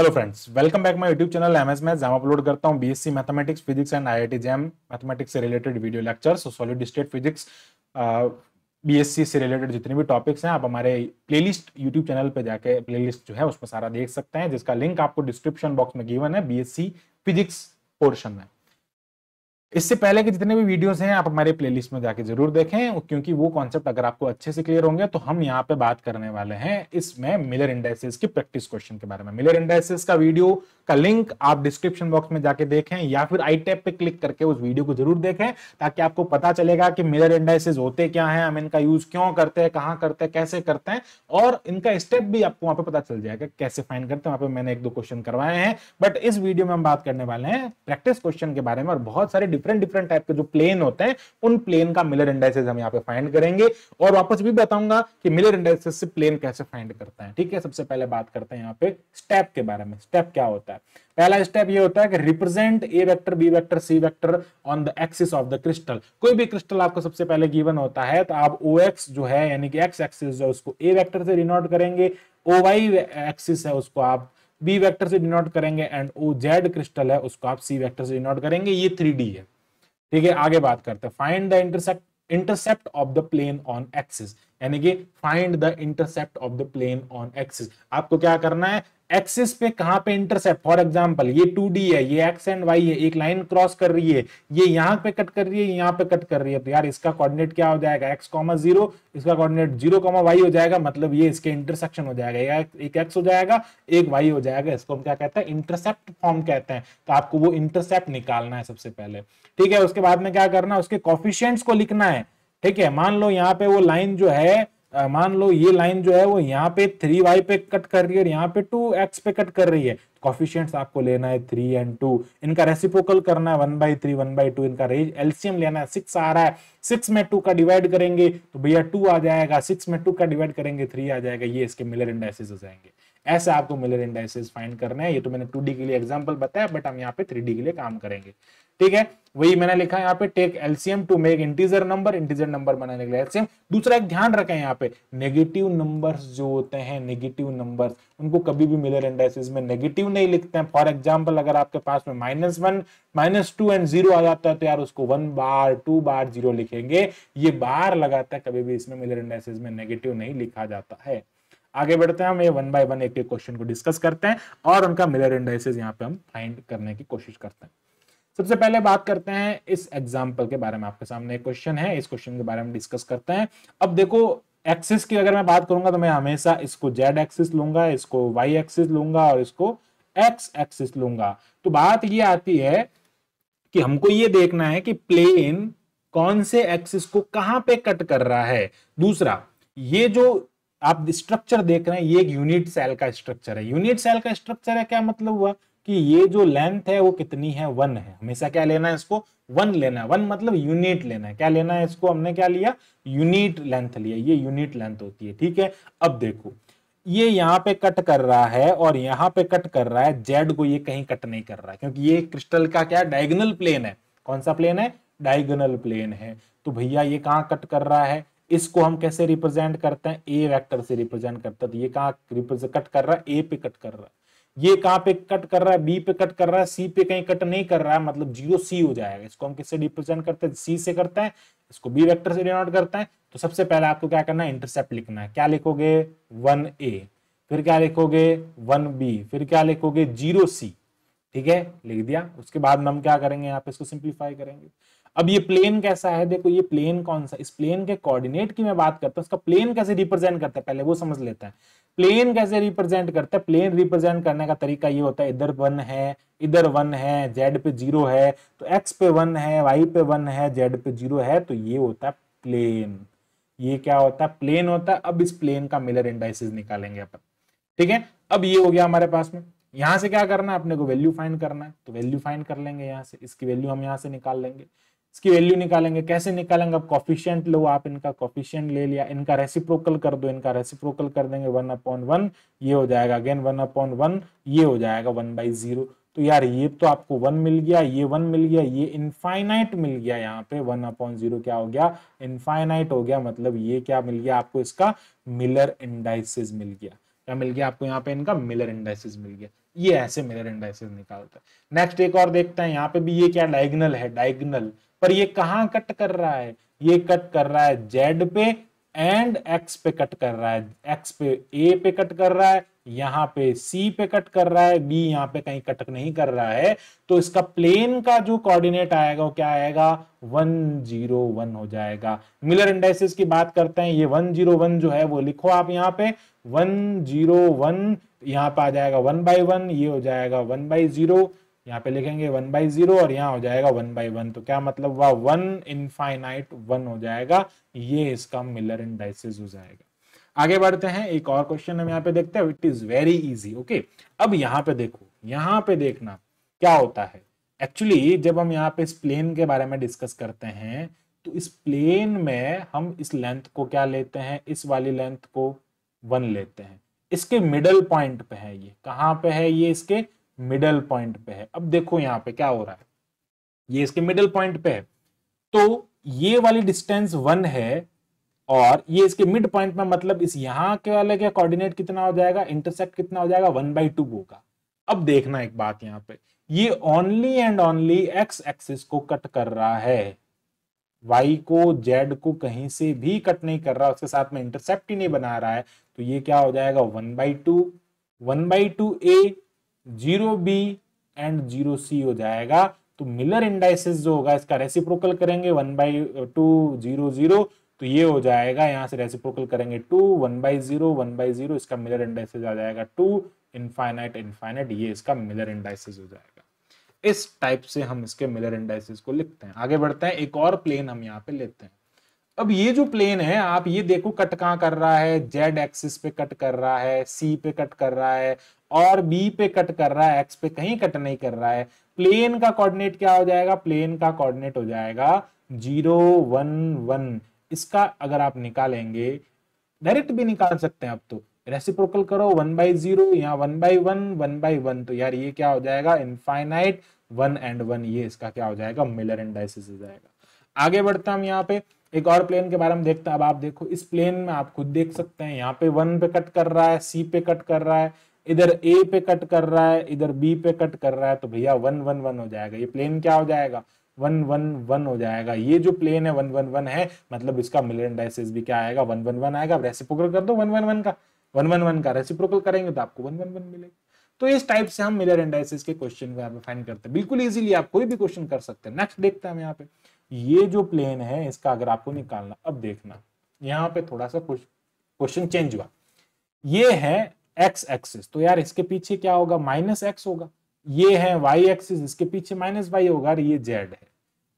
hello friends welcome back my YouTube channel M S math जहाँ upload करता हूँ BSc mathematics physics and IIT JAM mathematics से related video lecture so solid state physics BSc से related जितने भी topics हैं आप हमारे प्लेलिस्ट यूट्यूब चैनल पर जाके प्लेलिस्ट जो है उसमें सारा देख सकते हैं जिसका लिंक आपको डिस्क्रिप्शन बॉक्स में गीवन है बी फिजिक्स पोर्शन में इससे पहले के जितने भी वीडियोस हैं आप हमारे प्लेलिस्ट में जाके जरूर देखें क्योंकि वो कॉन्सेप्ट अगर आपको अच्छे से क्लियर होंगे तो हम यहाँ पे बात करने वाले हैं इसमें मिलर इंडाइसिस की प्रैक्टिस क्वेश्चन के बारे में मिलर इंडाइसिस का वीडियो का लिंक आप डिस्क्रिप्शन बॉक्स में जाके देखें या फिर आई टैप पे क्लिक करके उस वीडियो को जरूर देखें ताकि आपको पता चलेगा कि मिरर इंडाइसेस होते क्या हैं हम इनका यूज क्यों करते हैं कहाँ करते हैं कैसे करते हैं और इनका स्टेप भी आपको वहां पर पता चल जाएगा कैसे फाइन करते हैं वहां पर मैंने एक दो क्वेश्चन करवाए हैं बट इस वीडियो में हम बात करने वाले हैं प्रैक्टिस क्वेश्चन के बारे में और बहुत सारे डिफरेंट डिफरेंट टाइप के जो प्लेन होते हैं उन प्लेन का मिलर इंडाइसेस हम यहाँ पे फाइंड करेंगे और वापस भी बताऊंगा कि मिलर इंडाइसेस से प्लेन कैसे फाइंड करते हैं ठीक है सबसे पहले बात करते हैं यहाँ पे स्टेप के बारे में स्टेप क्या होता है है पहला स्टेप ये होता है कि represent A vector B vector C vector on the axis of the crystal कोई भी क्रिस्टल आपको सबसे पहले गिवन होता है तो आप ओ एक्स जो है यानी कि एक्स एक्सिस जो है उसको ए वेक्टर से डिनोट करेंगे ओ वाई एक्सिस है उसको आप बी वेक्टर से डिनोट करेंगे एंड ओ जेड क्रिस्टल है उसको आप सी वेक्टर से डिनोट करेंगे ये थ्री डी है ठीक है आगे बात करते हैं find the intersect intercept of the plane on axis यानी कि find the intercept of the plane on axis आपको क्या करना है एक्सिस पे कहां पे इंटरसेप्ट फॉर एग्जांपल ये 2D है ये एक्स एंड वाई है एक लाइन क्रॉस कर रही है ये यहां पे कट कर रही है यहां पे कट कर रही है तो यार इसका कोऑर्डिनेट क्या हो जाएगा एक्स कॉमा जीरो इसका कोऑर्डिनेट जीरो कॉमा वाई हो जाएगा मतलब ये इसके इंटरसेक्शन हो जाएगा एक एक्स हो जाएगा एक वाई हो जाएगा इसको हम क्या कहते हैं इंटरसेप्ट फॉर्म कहते हैं तो आपको वो इंटरसेप्ट निकालना है सबसे पहले ठीक है उसके बाद में क्या करना है उसके कॉफिशियंट्स को लिखना है ठीक है मान लो यहाँ पे वो लाइन जो है मान लो ये लाइन जो है वो यहाँ पे थ्री वाई पे कट कर रही है और यहाँ पे टू एक्स पे कट कर रही है कॉफिशियंट्स आपको लेना है थ्री एंड टू इनका रेसिपोकल करना है one by three one by two इनका रेंज एल्सियम लेना है सिक्स आ रहा है सिक्स में टू का डिवाइड करेंगे तो भैया टू आ जाएगा सिक्स में टू का डिवाइड करेंगे थ्री आ जाएगा ये इसके मिलर इंडाइसिस हो जाएंगे ऐसे आपको मिलर इंडाइसेस फाइंड करना है ये तो मैंने टू के लिए एग्जाम्पल बताया बट हम यहाँ पे थ्री के लिए काम करेंगे ठीक है वही मैंने लिखा है यहाँ पे take LCM to make integer number integer number बनाने के लिए एलसीएम दूसरा एक ध्यान रखें यहाँ पे नेगेटिव नंबर्स जो होते हैं नेगेटिव नंबर्स उनको कभी भी मिलर इंडाइसिस में नेगेटिव नहीं लिखते हैं फॉर एग्जांपल अगर आपके पास में minus one minus two and zero आ जाता है तो यार उसको one bar two bar zero लिखेंगे ये बार लगाता है कभी भी इसमें मिलर इंडाइसिस में नेगेटिव नहीं लिखा जाता है आगे बढ़ते हैं हम ये वन बाय वन एक एक क्वेश्चन को डिस्कस करते हैं और उनका मिलर इंडाइसिस यहाँ पे हम फाइंड करने की कोशिश करते हैं सबसे पहले बात करते हैं इस एग्जाम्पल के बारे में आपके सामने एक क्वेश्चन है इस क्वेश्चन के बारे में डिस्कस करते हैं अब देखो एक्सिस की अगर मैं बात करूंगा तो मैं हमेशा इसको जेड एक्सिस लूंगा इसको वाई एक्सिस लूंगा और इसको एक्स एक्सिस लूंगा तो बात ये आती है कि हमको ये देखना है कि प्लेन कौन से एक्सिस को कहां पे कट कर रहा है दूसरा ये जो आप स्ट्रक्चर देख रहे हैं ये एक यूनिट सेल का स्ट्रक्चर है यूनिट सेल का स्ट्रक्चर है क्या मतलब हुआ कि ये जो लेंथ है वो कितनी है वन है हमेशा क्या लेना है इसको वन लेना है वन मतलब यूनिट लेना है क्या लेना है इसको हमने क्या लिया यूनिट लेंथ लिया ये यूनिट लेंथ होती है ठीक है अब देखो ये यहाँ पे कट कर रहा है और यहाँ पे कट कर रहा है जेड को ये कहीं कट नहीं कर रहा है क्योंकि ये क्रिस्टल का क्या डायगोनल प्लेन है कौन सा प्लेन है डायगोनल प्लेन है तो भैया ये कहाँ कट कर रहा है इसको हम कैसे रिप्रेजेंट करते हैं ए वेक्टर से रिप्रेजेंट करते हैं तो ये कहाँ रिप्रेजेंट कट कर रहा है ए पे कट कर रहा है ये कहां पे कट कर रहा है बी पे कट कर रहा है सी पे कहीं कट नहीं कर रहा है मतलब जीरो सी हो जाएगा इसको हम किससे रिप्रेजेंट करते हैं सी से करते हैं इसको बी वेक्टर से डिनोट करते हैं तो सबसे पहले आपको क्या करना है इंटरसेप्ट लिखना है क्या लिखोगे वन ए फिर क्या लिखोगे वन बी फिर क्या लिखोगे जीरो सी ठीक है लिख दिया उसके बाद हम क्या करेंगे यहाँ पे इसको सिंप्लीफाई करेंगे अब ये प्लेन कैसा है देखो ये प्लेन कौन सा इस प्लेन के कोऑर्डिनेट की मैं बात करता हूँ उसका प्लेन कैसे रिप्रेजेंट करता है पहले वो समझ लेता है प्लेन कैसे रिप्रेजेंट करता है प्लेन रिप्रेजेंट करने का तरीका ये होता है इधर वन है इधर वन है जेड पे जीरो है तो एक्स पे वन है वाई पे वन है जेड पे जीरो है तो ये होता है प्लेन ये क्या होता है प्लेन होता है अब इस प्लेन का मिलर इंडाइसिस निकालेंगे अपन ठीक है अब ये हो गया हमारे पास में यहां से क्या करना है अपने को वैल्यू फाइंड करना है तो वैल्यू फाइंड कर लेंगे यहाँ से इसकी वैल्यू हम यहाँ से निकाल लेंगे इसकी वैल्यू निकालेंगे कैसे निकालेंगे आप कॉफिशियंट लो आप इनका कॉफिशियंट ले लिया इनका रेसिप्रोकल कर दो इनका रेसिप्रोकल कर देंगे वन अपॉन वन ये हो जाएगा अगेन वन अपॉन वन ये हो जाएगा वन बाई जीरो तो यार ये तो आपको वन मिल गया ये वन मिल गया ये इनफाइनाइट मिल गया यहाँ पे वन अपॉन जीरो क्या हो गया इनफाइनाइट हो गया मतलब ये क्या मिल गया आपको इसका मिलर इंडाइसिस मिल गया क्या मिल गया आपको यहाँ पे इनका मिलर इंडाइसिस मिल गया ये ऐसे मिलर इंडाइसिस निकालता है नेक्स्ट एक और देखते हैं यहाँ पे भी ये क्या डायगनल है डायगनल पर ये कहा कट कर रहा है ये कट कर रहा है जेड पे एंड एक्स पे कट कर रहा है एक्स पे ए पे कट कर रहा है यहां पे सी पे कट कर रहा है बी यहाँ पे कहीं कट नहीं कर रहा है तो इसका प्लेन का जो कोऑर्डिनेट आएगा वो क्या आएगा वन जीरो वन हो जाएगा मिलर इंडेसिस की बात करते हैं ये वन जीरो वन जो है वो लिखो आप यहाँ पे वन जीरो वन यहाँ पे आ जाएगा वन बाई वन ये हो जाएगा वन बाई जीरो यहाँ पे लिखेंगे वन बाई जीरो और यहाँ हो जाएगा वन बाई वन तो क्या मतलब वह वन इनफाइनाइट वन हो जाएगा ये इसका मिलर इन डाइसिस हो जाएगा आगे बढ़ते हैं एक और क्वेश्चन हम यहाँ पे देखते हैं it is very easy okay अब यहाँ पे देखो यहाँ पे देखना क्या होता है एक्चुअली जब हम यहाँ पे इस प्लेन के बारे में डिस्कस करते हैं तो इस प्लेन में हम इस लेंथ को क्या लेते हैं इस वाली लेंथ को वन लेते हैं इसके मिडल पॉइंट पे है ये कहाँ पे है ये इसके मिडल पॉइंट पे है अब देखो यहाँ पे क्या हो रहा है ये इसके मिडल पॉइंट पे है तो ये वाली डिस्टेंस वन है और ये इसके मिड पॉइंट में मतलब इस यहाँ के वाले का कोऑर्डिनेट कितना हो जाएगा इंटरसेक्ट कितना हो जाएगा वन बाई टू होगा अब देखना एक बात यहाँ पे ये only and only X axis को कट कर रहा है वाई को जेड को कहीं से भी कट नहीं कर रहा उसके साथ में इंटरसेप्ट ही नहीं बना रहा है तो ये क्या हो जाएगा one by two one by two A zero B and zero C हो जाएगा तो मिलर इंडाइसिस जो होगा इसका रेसिप्रोकल करेंगे one by two zero zero तो ये हो जाएगा यहां से रेसिप्रोकल करेंगे two one by zero one by zero इसका मिलर इंडाइसिस आ जाएगा टू इनफाइनाइट इनफाइनाइट ये इसका मिलर इंडाइसिस हो जाएगा इस टाइप से हम इसके मिलर इंडाइसिस को लिखते हैं आगे बढ़ते हैं एक और प्लेन हम यहाँ पे लेते हैं अब ये जो प्लेन है आप ये देखो कट कहां कर रहा है जेड एक्सिस पे कट कर रहा है सी पे कट कर रहा है और बी पे कट कर रहा है एक्स पे कहीं कट नहीं कर रहा है प्लेन का कोऑर्डिनेट क्या हो जाएगा प्लेन का कोऑर्डिनेट हो जाएगा जीरो वन वन इसका अगर आप निकालेंगे डायरेक्ट भी निकाल सकते हैं आप तो रेसिप्रोकल करो वन बाई जीरो या one by one one by one तो यार ये क्या हो जाएगा इनफाइनाइट वन एंड वन ये इसका क्या हो जाएगा मिलर एंड हो जाएगा आगे बढ़ते हम यहाँ पे एक और प्लेन के बारे में देखते हैं अब आप देखो इस प्लेन में आप खुद देख सकते हैं यहाँ पे वन पे कट कर रहा है सी पे कट कर रहा है इधर ए पे कट कर रहा है इधर बी पे कट कर रहा है तो भैया वन वन वन हो जाएगा ये प्लेन क्या हो जाएगा वन वन वन हो जाएगा ये जो प्लेन है वन वन वन है मतलब इसका मिलन डाइसेस भी क्या आएगा वन वन वन आएगा रेसिप्रोकल कर दो वन वन वन का वन वन वन का रेसिप्रोकल करेंगे तो आपको वन वन वन मिलेगा तो इस टाइप से हम मिलर इंडाइसिस के क्वेश्चन को फाइंड करते हैं बिल्कुल इजीली आप कोई भी क्वेश्चन कर सकते हैं नेक्स्ट देखते हैं हम यहाँ पे ये जो प्लेन है इसका अगर आपको निकालना अब देखना यहाँ पे थोड़ा सा क्वेश्चन चेंज हुआ ये है एक्स एक्सिस तो यार इसके पीछे क्या होगा माइनस एक्स होगा ये है वाई एक्सिस इसके पीछे माइनस वाई होगा और ये जेड है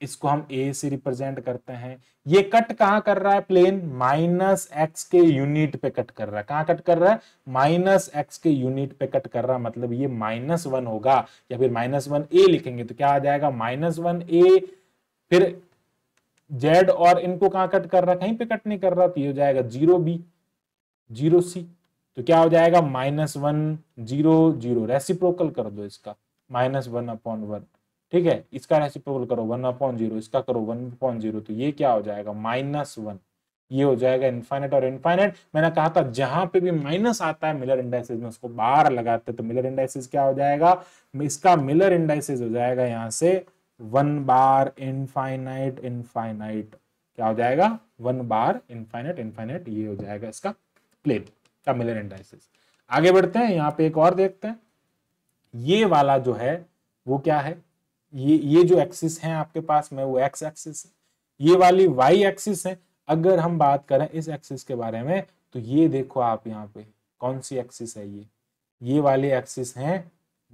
इसको हम ए से रिप्रेजेंट करते हैं ये कट कहां कर रहा है प्लेन माइनस एक्स के यूनिट पे कट कर रहा है कहां कट कर रहा है माइनस एक्स के यूनिट पे कट कर रहा है मतलब ये माइनस वन होगा या फिर माइनस वन ए लिखेंगे तो क्या आ जाएगा माइनस वन ए फिर जेड और इनको कहां कट कर रहा कहीं पे कट नहीं कर रहा तो ये हो जाएगा जीरो बी जीरो सी तो क्या हो जाएगा minus one zero zero reciprocal कर दो इसका माइनस वन अपॉन वन ठीक है इसका रेसिप्रोकल करो वन अपॉन जीरो इसका करो वन अपॉन जीरो तो ये क्या हो जाएगा माइनस वन ये हो जाएगा इन्फाइनेट और इन्फाइनेट मैंने कहा था जहां पे भी माइनस आता है मिलर इंडाइसिस में उसको बाहर लगाते तो मिलर इंडाइसिस क्या हो जाएगा इसका मिलर इंडाइसिस हो जाएगा यहाँ से वन बार इनफाइनाइट इनफाइनाइट क्या हो जाएगा वन बार इनफाइनाइट इनफाइनाइट ये हो जाएगा इसका प्लेट का मिलर इंडाइसिस आगे बढ़ते हैं यहाँ पे एक और देखते हैं ये वाला जो है वो क्या है ये ये जो एक्सिस है आपके पास में वो एक्स एक्सिस है ये वाली वाई एक्सिस है अगर हम बात करें इस एक्सिस के बारे में तो ये देखो आप यहाँ पे कौन सी एक्सिस है ये ये वाली एक्सिस है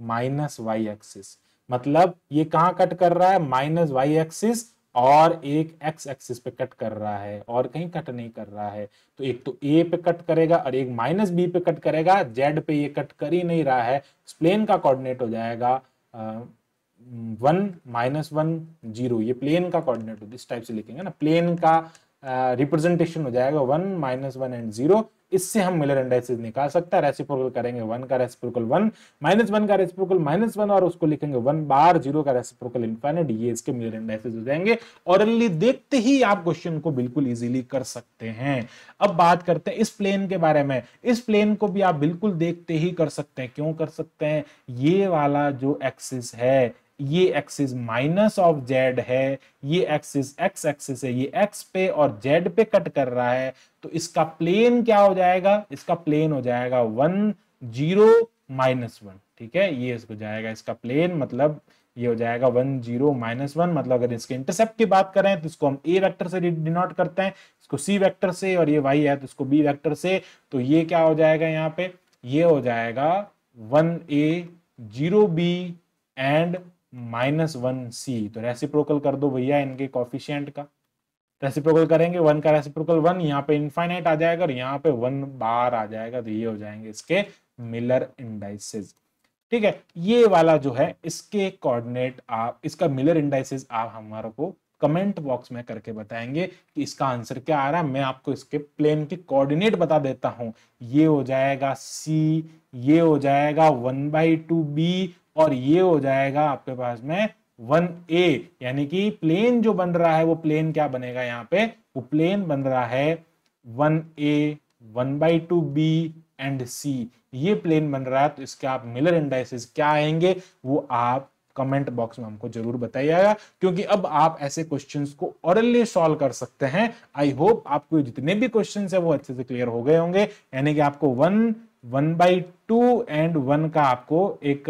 माइनस वाई एक्सिस मतलब ये कहाँ कट कर रहा है माइनस वाई एक्सिस और एक एक्स एक्सिस पे कट कर रहा है और कहीं कट नहीं कर रहा है तो एक तो ए पे कट करेगा और एक माइनस बी पे कट करेगा जेड पे ये कट कर ही नहीं रहा है प्लेन का कोऑर्डिनेट हो जाएगा वन माइनस वन जीरो ये प्लेन का कोऑर्डिनेट इस टाइप से लिखेंगे ना प्लेन का रिप्रेजेंटेशन uh, हो जाएगा one minus one and zero इससे हम मिलर इंडाइसिस निकाल सकते हैं रेसिप्रोकल करेंगे वन का रेसिप्रोकल वन माइनस वन का रेसिप्रोकल माइनस वन और उसको लिखेंगे वन बार जीरो का रेसिप्रोकल इन्फाइनेट ये इसके मिलर इंडाइसिस हो जाएंगे औरली देखते ही आप क्वेश्चन को बिल्कुल इजीली कर सकते हैं अब बात करते हैं इस प्लेन के बारे में इस प्लेन को भी आप बिल्कुल देखते ही कर सकते हैं क्यों कर सकते हैं ये वाला जो एक्सिस है ये एक्सिस माइनस ऑफ जेड है ये एक्सिस एक्स एक्सिस है ये एक्स पे और जेड पे कट कर रहा है तो इसका प्लेन क्या हो जाएगा इसका प्लेन हो जाएगा वन जीरो माइनस वन ठीक है ये इसको जाएगा इसका प्लेन मतलब ये हो जाएगा वन जीरो माइनस वन मतलब अगर इसके इंटरसेप्ट की बात करें तो इसको हम ए वेक्टर से डिनोट करते हैं इसको सी वेक्टर से और ये वाई है तो इसको बी वेक्टर से तो ये क्या हो जाएगा यहाँ पे ये हो जाएगा one A zero B and minus one C तो रेसिप्रोकल कर दो भैया इनके कॉफिशियंट का रेसिप्रोकल करेंगे वन का रेसिप्रोकल वन यहाँ पे इनफाइनाइट आ जाएगा और यहाँ पे वन बार आ जाएगा तो ये हो जाएंगे इसके मिलर इंडाइसेस ठीक है ये वाला जो है इसके कोऑर्डिनेट आप इसका मिलर इंडाइसेस आप हमारे को कमेंट बॉक्स में करके बताएंगे कि इसका आंसर क्या आ रहा है मैं आपको इसके प्लेन के कोऑर्डिनेट बता देता हूं ये हो जाएगा सी ये हो जाएगा वन बाई टू बी और ये हो जाएगा आपके पास में वन ए यानी कि प्लेन जो बन रहा है वो प्लेन क्या बनेगा यहाँ पे वो प्लेन बन रहा है one A one by two B and C ये प्लेन बन रहा है तो इसके आप मिलर इंडाइसिस क्या आएंगे वो आप कमेंट बॉक्स में हमको जरूर बताइएगा क्योंकि अब आप ऐसे क्वेश्चंस को ऑरली सॉल्व कर सकते हैं आई होप आपको जितने भी क्वेश्चन है वो अच्छे से क्लियर हो गए होंगे यानी कि आपको one one by two and one का आपको एक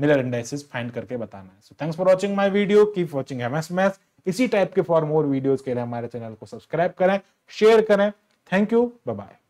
मिलर इंडाइसिस फाइंड करके बताना है so thanks for watching my video keep watching M S math इसी टाइप के फॉर मोर वीडियोज के लिए हमारे चैनल को सब्सक्राइब करें शेयर करें थैंक यू बाय